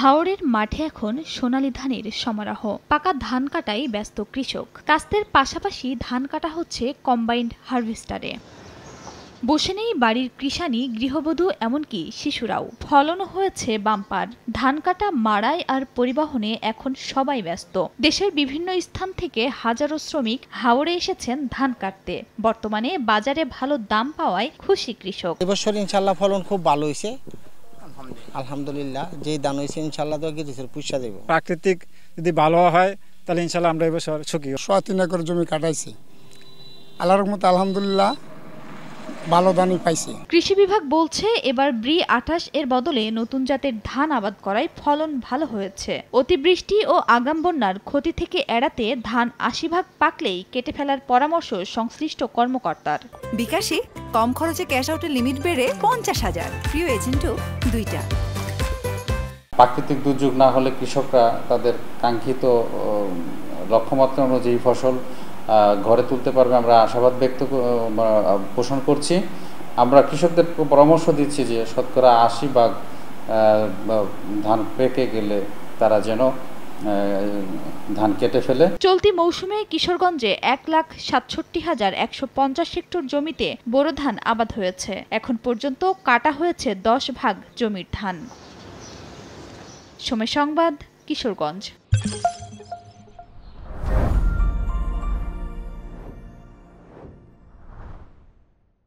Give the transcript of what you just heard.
হাওড়ের মাঠে এখন সোনালি ধানের সমারোহ পাকা ধান কাটাই ব্যস্ত কৃষক কাস্তের পাশাপাশি ধান কাটা হচ্ছে কম্বাইন্ড হারভেস্টারে বসে নেই বাড়ির কৃষানি গৃহবধূ এমনকি শিশুরাও ফলনও হয়েছে বাম্পার ধান কাটা মাড়াই আর পরিবহনে এখন সবাই ব্যস্ত দেশের বিভিন্ন স্থান থেকে হাজারো শ্রমিক হাওড়ে এসেছেন ধান কাটতে বর্তমানে বাজারে ভালো দাম পাওয়ায় খুশি কৃষক এবছর ইনশাল্লাহ ফলন খুব ভালো হয়েছে আলহামদুলিল্লাহ যেই দান হয়েছে ইনশাল্লাহ তো কিছু পুষা দেব প্রাকৃতিক যদি ভালো হয় তাহলে ইনশাল্লাহ আমরা এবছর সুখী সোয়া তিন একর জমি কাটাইছি আল্লাহর মতো আলহামদুলিল্লাহ ভালো ধানই পাইছি কৃষি বিভাগ বলছে এবার ব্রি আঠাশ এর বদলে নতুন জাতের ধান আবাদ করায় ফলন ভালো হয়েছে অতিবৃষ্টি ও আগাম বন্যার ক্ষতি থেকে এড়াতে ধান আশি ভাগ পাকলেই কেটে ফেলার পরামর্শ সংশ্লিষ্ট কর্মকর্তার বিকাশে কম খরচে ক্যাশ আউটের লিমিট বেড়ে পঞ্চাশ হাজার প্রিয় এজেন্টও দুইটা প্রাকৃতিক দুর্যোগ না হলে কৃষকরা তাদের কাঙ্ক্ষিত লক্ষ্যমাত্রা অনুযায়ী ফসল ঘরে তুলতে পারবে আমরা আশাবাদ ব্যক্ত পোষণ করছি আমরা কৃষকদের পরামর্শ দিচ্ছি যে শতকরা আশি ভাগ ধান পেকে গেলে তারা যেন ধান কেটে ফেলে চলতি মৌসুমে কিশোরগঞ্জে এক লাখ সাতষট্টি হাজার একশো পঞ্চাশ হেক্টর জমিতে বোরো ধান আবাদ হয়েছে এখন পর্যন্ত কাটা হয়েছে দশ ভাগ জমির ধান সময় সংবাদ কিশোরগঞ্জ